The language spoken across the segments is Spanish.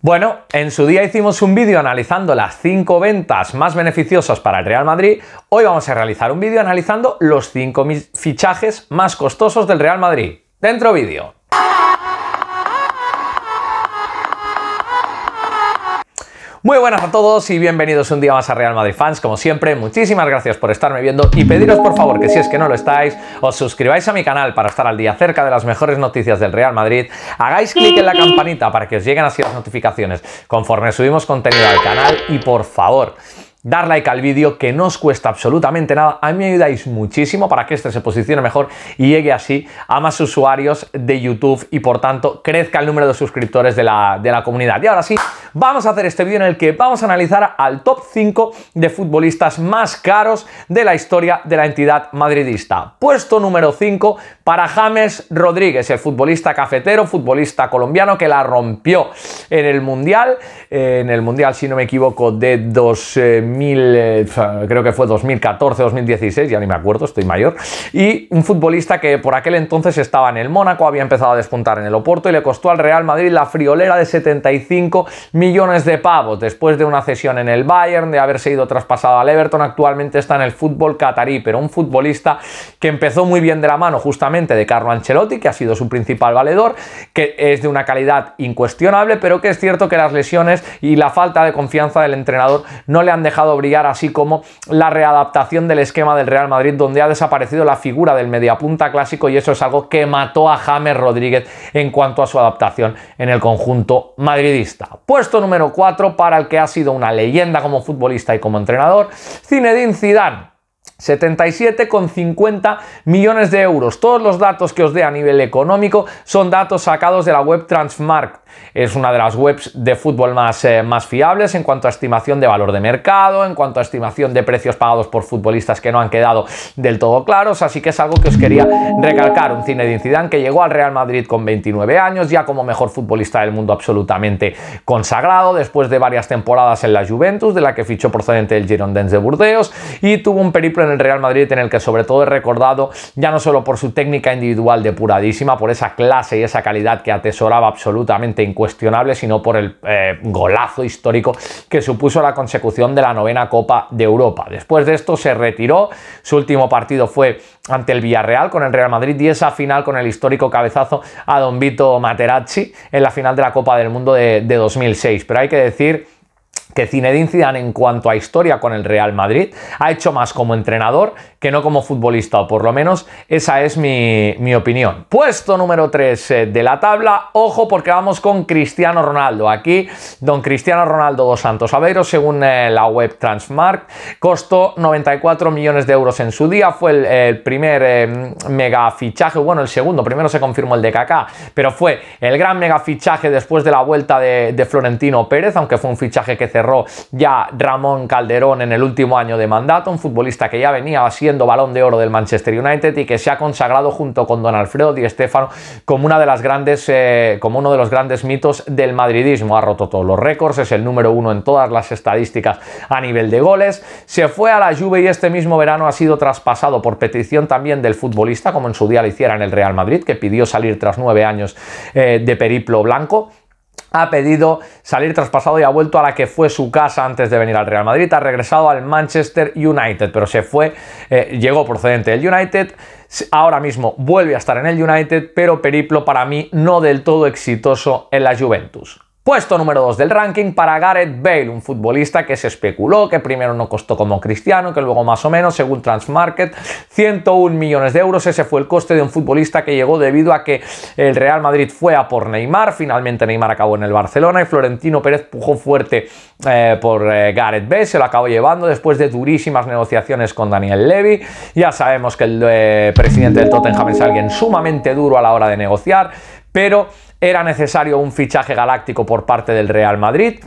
Bueno, en su día hicimos un vídeo analizando las 5 ventas más beneficiosas para el Real Madrid. Hoy vamos a realizar un vídeo analizando los 5 fichajes más costosos del Real Madrid. Dentro vídeo. Muy buenas a todos y bienvenidos un día más a Real Madrid Fans. Como siempre, muchísimas gracias por estarme viendo y pediros por favor que si es que no lo estáis, os suscribáis a mi canal para estar al día cerca de las mejores noticias del Real Madrid. Hagáis clic en la campanita para que os lleguen así las notificaciones conforme subimos contenido al canal y por favor dar like al vídeo, que no os cuesta absolutamente nada. A mí me ayudáis muchísimo para que este se posicione mejor y llegue así a más usuarios de YouTube y por tanto crezca el número de suscriptores de la, de la comunidad. Y ahora sí, vamos a hacer este vídeo en el que vamos a analizar al top 5 de futbolistas más caros de la historia de la entidad madridista. Puesto número 5 para James Rodríguez, el futbolista cafetero, futbolista colombiano que la rompió en el Mundial, en el Mundial si no me equivoco de 2000 eh, creo que fue 2014, 2016, ya ni me acuerdo, estoy mayor, y un futbolista que por aquel entonces estaba en el Mónaco, había empezado a despuntar en el Oporto y le costó al Real Madrid la friolera de 75 millones de pavos después de una cesión en el Bayern, de haberse ido traspasado al Everton, actualmente está en el fútbol catarí, pero un futbolista que empezó muy bien de la mano justamente de Carlo Ancelotti, que ha sido su principal valedor, que es de una calidad incuestionable, pero que es cierto que las lesiones y la falta de confianza del entrenador no le han dejado brillar, así como la readaptación del esquema del Real Madrid, donde ha desaparecido la figura del mediapunta clásico y eso es algo que mató a James Rodríguez en cuanto a su adaptación en el conjunto madridista. Puesto número 4 para el que ha sido una leyenda como futbolista y como entrenador, Zinedine Zidane. 77,50 millones de euros. Todos los datos que os dé a nivel económico son datos sacados de la web Transmark. Es una de las webs de fútbol más, eh, más fiables en cuanto a estimación de valor de mercado, en cuanto a estimación de precios pagados por futbolistas que no han quedado del todo claros, así que es algo que os quería recalcar. Un cine de Zidane que llegó al Real Madrid con 29 años, ya como mejor futbolista del mundo absolutamente consagrado, después de varias temporadas en la Juventus, de la que fichó procedente del Girondins de Burdeos, y tuvo un periplo en el Real Madrid en el que sobre todo es recordado ya no solo por su técnica individual depuradísima, por esa clase y esa calidad que atesoraba absolutamente incuestionable, sino por el eh, golazo histórico que supuso la consecución de la novena Copa de Europa. Después de esto se retiró, su último partido fue ante el Villarreal con el Real Madrid y esa final con el histórico cabezazo a Don Vito Materazzi en la final de la Copa del Mundo de 2006. Pero hay que decir que Zinedine Zidane en cuanto a historia con el Real Madrid ha hecho más como entrenador que no como futbolista, o por lo menos esa es mi, opinión. Puesto número 3 eh, de la tabla, ojo porque vamos con Cristiano Ronaldo. Aquí, don Cristiano Ronaldo dos Santos Aveiro, según eh, la web Transmark, costó 94 millones de euros en su día, fue el, primer eh, mega fichaje, bueno, el segundo, primero se confirmó el de Kaká, pero fue el gran mega fichaje después de la vuelta de, Florentino Pérez, aunque fue un fichaje que cerró ya Ramón Calderón en el último año de mandato, un futbolista que ya venía siendo balón de oro del Manchester United y que se ha consagrado junto con Don Alfredo y Stéfano como una de las grandes, eh, como uno de los grandes mitos del madridismo. Ha roto todos los récords, es el número uno en todas las estadísticas a nivel de goles. Se fue a la Juve y este mismo verano ha sido traspasado por petición también del futbolista, como en su día lo hiciera en el Real Madrid, que pidió salir tras nueve años eh, de periplo blanco ha pedido salir traspasado y ha vuelto a la que fue su casa antes de venir al Real Madrid. Ha regresado al Manchester United, pero se fue, eh, llegó procedente del United. Ahora mismo vuelve a estar en el United, pero periplo para mí no del todo exitoso en la Juventus. Puesto número 2 del ranking para Gareth Bale, un futbolista que se especuló, que primero no costó como cristiano, que luego más o menos, según Transmarket, 101 millones de euros. Ese fue el coste de un futbolista que llegó debido a que el Real Madrid fue a por Neymar, finalmente Neymar acabó en el Barcelona y Florentino Pérez pujó fuerte eh, por eh, Gareth Bale, se lo acabó llevando después de durísimas negociaciones con Daniel Levy. Ya sabemos que el eh, presidente del Tottenham es alguien sumamente duro a la hora de negociar pero era necesario un fichaje galáctico por parte del Real Madrid,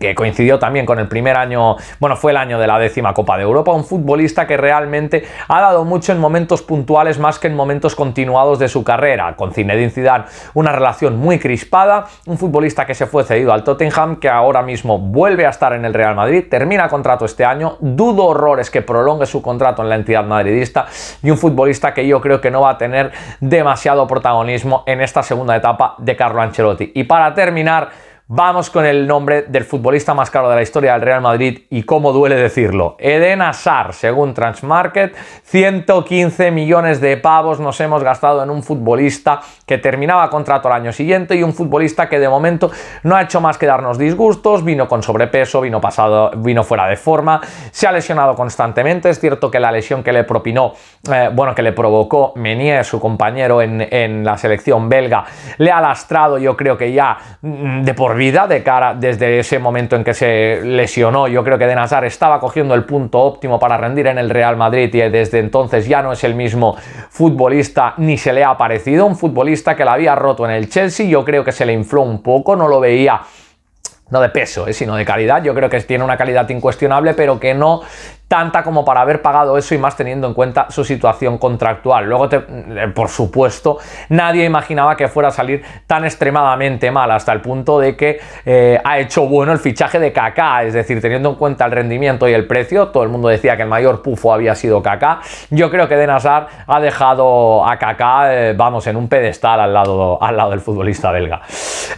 que coincidió también con el primer año, bueno, fue el año de la décima Copa de Europa, un futbolista que realmente ha dado mucho en momentos puntuales más que en momentos continuados de su carrera. Con Zinedine Zidane, una relación muy crispada, un futbolista que se fue cedido al Tottenham, que ahora mismo vuelve a estar en el Real Madrid, termina contrato este año, dudo horrores que prolongue su contrato en la entidad madridista y un futbolista que yo creo que no va a tener demasiado protagonismo en esta segunda etapa de Carlo Ancelotti. Y para terminar, Vamos con el nombre del futbolista más caro de la historia del Real Madrid y cómo duele decirlo. Eden Hazard, según Transmarket, 115 millones de pavos nos hemos gastado en un futbolista que terminaba contrato al año siguiente y un futbolista que de momento no ha hecho más que darnos disgustos, vino con sobrepeso, vino pasado, vino fuera de forma, se ha lesionado constantemente, es cierto que la lesión que le propinó, eh, bueno, que le provocó Menier, su compañero en, en la selección belga, le ha lastrado, yo creo que ya mm, de por vida de cara desde ese momento en que se lesionó. Yo creo que De Nazar estaba cogiendo el punto óptimo para rendir en el Real Madrid y desde entonces ya no es el mismo futbolista ni se le ha parecido. Un futbolista que la había roto en el Chelsea, yo creo que se le infló un poco, no lo veía no de peso, eh, sino de calidad. Yo creo que tiene una calidad incuestionable, pero que no tanta como para haber pagado eso y más teniendo en cuenta su situación contractual. Luego, eh, por supuesto, nadie imaginaba que fuera a salir tan extremadamente mal, hasta el punto de que eh, ha hecho bueno el fichaje de Kaká, es decir, teniendo en cuenta el rendimiento y el precio, todo el mundo decía que el mayor pufo había sido Kaká, yo creo que De Nazar ha dejado a Kaká, eh, vamos, en un pedestal al lado, al lado del futbolista belga.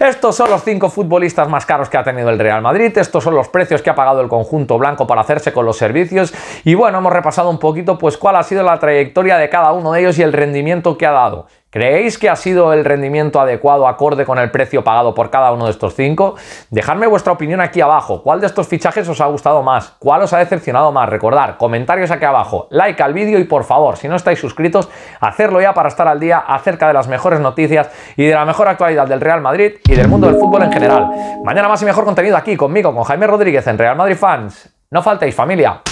Estos son los cinco futbolistas más caros que ha tenido el Real Madrid, estos son los precios que ha pagado el conjunto blanco para hacerse con los servicios, y bueno, hemos repasado un poquito pues cuál ha sido la trayectoria de cada uno de ellos y el rendimiento que ha dado. ¿Creéis que ha sido el rendimiento adecuado acorde con el precio pagado por cada uno de estos cinco? Dejadme vuestra opinión aquí abajo. ¿Cuál de estos fichajes os ha gustado más? ¿Cuál os ha decepcionado más? Recordar, comentarios aquí abajo, like al vídeo y por favor, si no estáis suscritos, hacerlo ya para estar al día acerca de las mejores noticias y de la mejor actualidad del Real Madrid y del mundo del fútbol en general. Mañana más y mejor contenido aquí conmigo, con Jaime Rodríguez en Real Madrid Fans. No faltéis, familia.